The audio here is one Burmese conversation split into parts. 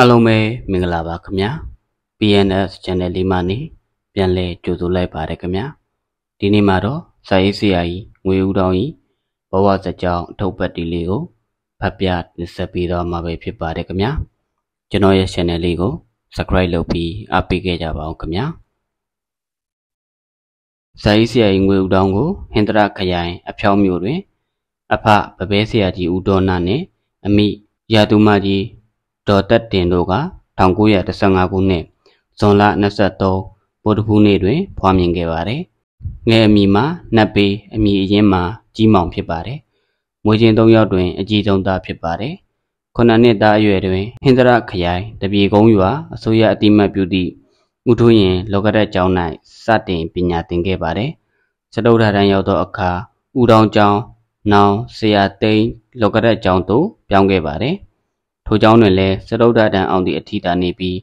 အလုံးပဲမင်္ဂလာပါခင်ဗျာ PNS channel လေးမှာနေပြန်လဲကြိုဆိုလိုက်ပါတယ်ခင်ဗျာဒီနေ့မှာတော့စာရေးဆရာကြီးငွေဦးတောင်ကြီးဘဝစကြောင်းအထုပ်ပတ်တီလေးကိုဖတ်ပြနှဆက်ပေးတော့မှာပဲဖြစ်ပါတယ်ခင်ဗျာကျွန်တော်ရဲ့ channel လေးကို subscribe လုပ်ပြီးအားပေးခဲ့ကြပါအောင်ခင်ဗျာဇာယီဆရာကြီးငွေဦးတောင်ကို ဟင်္ဒရာခရိုင် အဖြောင်းမြို့တွင် အဖဗပဲဆရာကြီးဦးဒေါနာနှင့်အမိရာသူမကြီးဒေါ်တက်တင်တို့က1915ခုနှစ်ဇွန်လ23ဗုဒ္ဓဟူးနေ့တွင် ဖွားမြင်ခဲ့ပါတယ်။ငယ်အမိမှာနတ်ပေအမိအရင်းမှာကြီးမောင်ဖြစ်ပါတယ်။မွေးချင်း၃ယောက်တွင်အကြီးဆုံးသားဖြစ်ပါတယ်။ခုနှစ်နှစ်သားအရွယ်တွင် ဟင်္ဒရခရိုင်တပြေကုန်းရွာအစိုးရအတိမတ်ပြုသည့်ဥထုရင်လောကရက်ကျောင်း၌စတင်ပညာသင်ခဲ့ပါတယ်။စတုဒ္ဓတန်ရောက်သောအခါဥတောင်ကျောင်းနောင်ဆရာသိန်းလောကရက်ကျောင်းသို့ပြောင်းခဲ့ပါတယ်။ထိုကြောင့်တွင်လည်းစတုဒ္ဒတန်အောင်သည့်အထိသာနေပြီး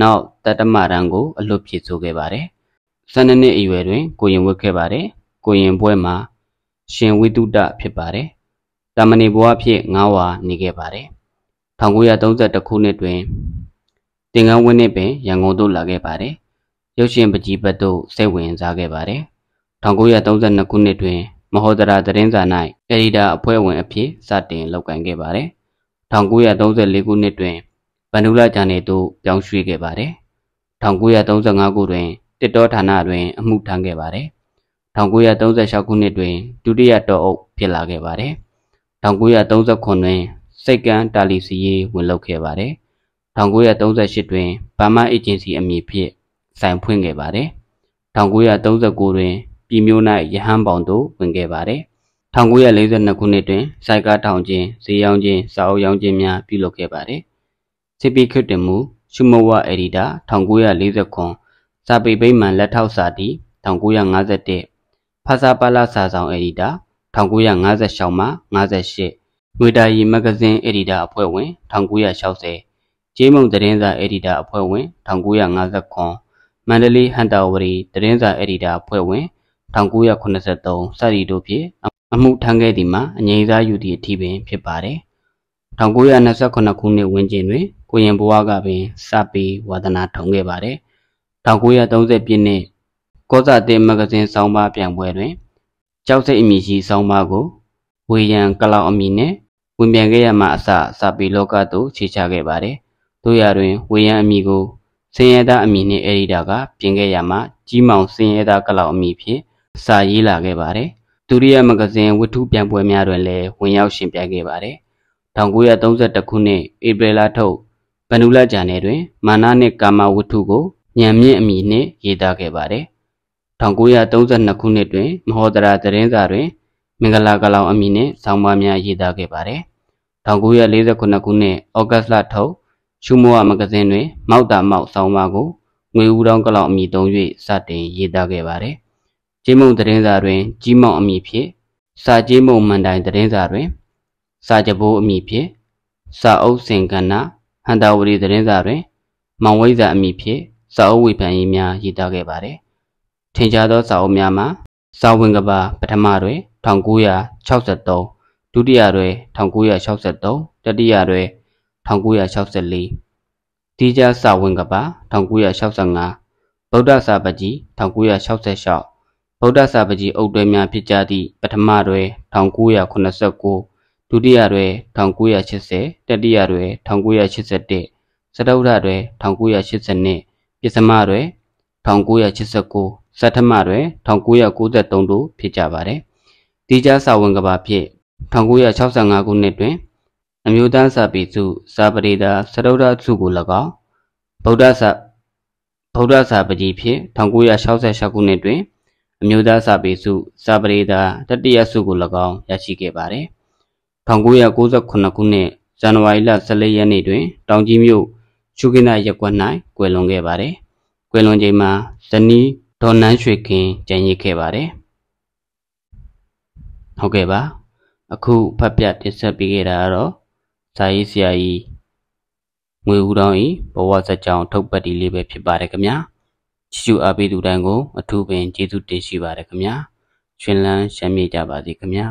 နောက်တတ္တမရန်ကိုအလွတ်ဖြစ်ဆိုခဲ့ပါတယ်။ဆန္ဒနှစ်အရွယ်တွင်ကိုရင်ဝတ်ခဲ့ပါတယ်။ကိုရင်ပွဲမှာရှင်ဝိတုဒ္ဒဖြစ်ပါတယ်။တာမဏေဘဝဖြစ်9ဝါနေခဲ့ပါတယ်။1932ခုနှစ်တွင်တင်ကန်းဝင်းနှင့်ပင်ရန်ကုန်သို့လာခဲ့ပါတယ်။ရုပ်ရှင်ပကြီးဘက်သို့စိတ်ဝင်စားခဲ့ပါတယ်။1932ခုနှစ်တွင်မဟောဒရာသတင်းစာ၌အယ်ဒီတာအဖွဲ့ဝင်အဖြစ်စတင်လုပ်ကိုင်ခဲ့ပါတယ်။1934ခုနှစ်တွင်ဗန္ဓုလကျန်နေသို့ပြောင်းရွှေ့ခဲ့ပါတယ်။1935ခုတွင်တစ်တော်ဌာနတွင်အမှုထမ်းခဲ့ပါတယ်။1936ခုနှစ်တွင်ဒုတိယတော်အုပ်ဖြစ်လာခဲ့ပါတယ်။1939တွင်စိတ်ကန်းတာလီစီရေးဝင်လုပ်ခဲ့ပါတယ်။1938တွင်ဘာမာအေဂျင်စီအမည်ဖြင့်ဆိုင်ဖွင့်ခဲ့ပါတယ်။1939တွင်ပြည်မျိုး၌ရဟန်းပေါင်သို့ဝင်ခဲ့ပါတယ်။1942ခုနှစ်တွင်စိုက်ကားထောင်ခြင်းဈေးရောင်းခြင်းစာအုပ်ရောင်းခြင်းများပြုလုပ်ခဲ့ပါတယ်။စစ်ပီခေတ်တင်မှုရှုမဝအယ်ဒီတာ1949စာပေပိမှန်လက်ထောက်စာတီ1951ဖာစာပါလာစာဆောင်အယ်ဒီတာ1956မှ58ငွေတာရီမဂ္ဂဇင်းအယ်ဒီတာအဖွဲ့ဝင်1960ကျေးမုံသတင်းစာအယ်ဒီတာအဖွဲ့ဝင်1959မန္တလေးဟန်တာဝရီသတင်းစာအယ်ဒီတာအဖွဲ့ဝင်1983စသည်တို့ဖြင့်အမှုထမ်းခဲ့သည်မှာအငြိမ်းစားယူသည့်အထိပင်ဖြစ်ပါတယ်။1928ခုနှစ်ဝန်းကျင်တွင်ကိုရင်ဘဝကပင်စပေဝါသနာ ထုံခဲ့ပါတယ်။1930ပြည့်နှစ်ကောဇာတင်မဂဇင်းဆောင်းပါးပြိုင်ပွဲတွင်ကြောက်စိတ်အမည်ရှိဆောင်းပါးကို ဝေယံကလောင်အမည်နှင့်ဝင်ပြန်ခဲ့ရမှအစစပေလောကသို့ခြေချခဲ့ပါတယ်။တို့ရတွင် ဝေယံအမည်ကိုစင်ရသားအမည်နှင့်အေရီတာက ပြင်ခဲ့ရမှကြီးမောင်စင်ရသားကလောင်အမည်ဖြင့်စာရေးလာခဲ့ပါတယ်။ဒုတိယမဂ္ဂဇင်းဝတ္ထုပြိုင်ပွဲများတွင်လည်းဝင်ရောက်ရှင်ပြိုင်ခဲ့ပါတယ်။1932ခုနှစ်ဧပြီလထုတ်ဗန္ဓုလကြံထဲတွင်မာနနှင့်ကာမဝတ္ထုကိုညံမြင့်အမိနှင့်ရေးသားခဲ့ပါတယ်။1932ခုနှစ်တွင်မဟောဒရာသတင်းစာတွင်မင်္ဂလာကလောင်အမိနှင့်ဆောင်းပါးများရေးသားခဲ့ပါတယ်။1948ခုနှစ်ဩဂတ်လထုတ်ရှုမောဝမဂဇင်းတွင် မောက်တာမောက်ဆောင်းပါးကိုငွေဦးတောင်းကလောင်အမိသုံး၍စတင် ရေးသားခဲ့ပါတယ်ကြေးမုံသတင်းစာတွင် ကြီးမောင်အမည်ဖြင့်စာကြေးမုံမန်တိုင်သတင်းစာတွင် စာကြဘိုးအမည်ဖြင့်စာအုပ်စင်ကဏ္ဍဟန်တာဝရီသတင်းစာတွင် မောင်ဝိဇာအမည်ဖြင့်စာအုပ်ဝေဖန်ရေးများရေးသားခဲ့ပါသည်ထင်ရှားသောစာအုပ်များမှာစာဝင်ကပါပထမတွင်1963ဒုတိယတွင်1963တတိယတွင်1964တိကျစာဝင်ကပါ1965ဗုဒ္ဓစာပကြီး1966ဗုဒ္ဓစာပကြီးအုပ်တွဲများဖြစ်ကြသည့်ပထမတွဲ1989ဒုတိယတွဲ1980တတိယတွဲ1981စတုထတွဲ1982ပစ္စမတွဲ1989စတ္ထမတွဲ1993တို့ဖြစ်ကြပါတယ်။တိကျစာဝင်ကဘာဖြစ်1965ခုနှစ်တွင်အမျိုးသားစာပေစုစာပရိဒါစတုဒ္ဒစုကို၎င်းဗုဒ္ဓစာဗုဒ္ဓစာပတိဖြစ်1966ခုနှစ်တွင်အမျိုးသားစာပေစုစာပရိသာတတိယစုကို၎င်းရရှိခဲ့ပါတယ်။1998ခုနှစ်ဇန်နဝါရီလ14ရက်နေ့တွင်တောင်ကြီးမြို့ချူကင်းသာရပ်ကွက်၌ကွယ်လွန်ခဲ့ပါတယ်။ကွယ်လွန်ချိန်မှာဇနီးဒေါ်နန်းရွှေခင်ကျန်ရစ်ခဲ့ပါတယ်။ဟုတ်ကဲ့ပါ။အခုဖတ်ပြတင်ဆက်ပေးခဲ့တာကတော့ဇာယီဆရာကြီးငွေဦးတော်ဤဘဝစကြောင်းထုတ်ပတ်ဒီလေးပဲဖြစ်ပါတယ်ခင်ဗျာ။ချီချူအားပေးသူတိုင်းကိုအထူးပင်ကျေးဇူးတင်ရှိပါတယ်ခင်ဗျာရှင်လန်းရှမ်းမြေကြပါစေခင်ဗျာ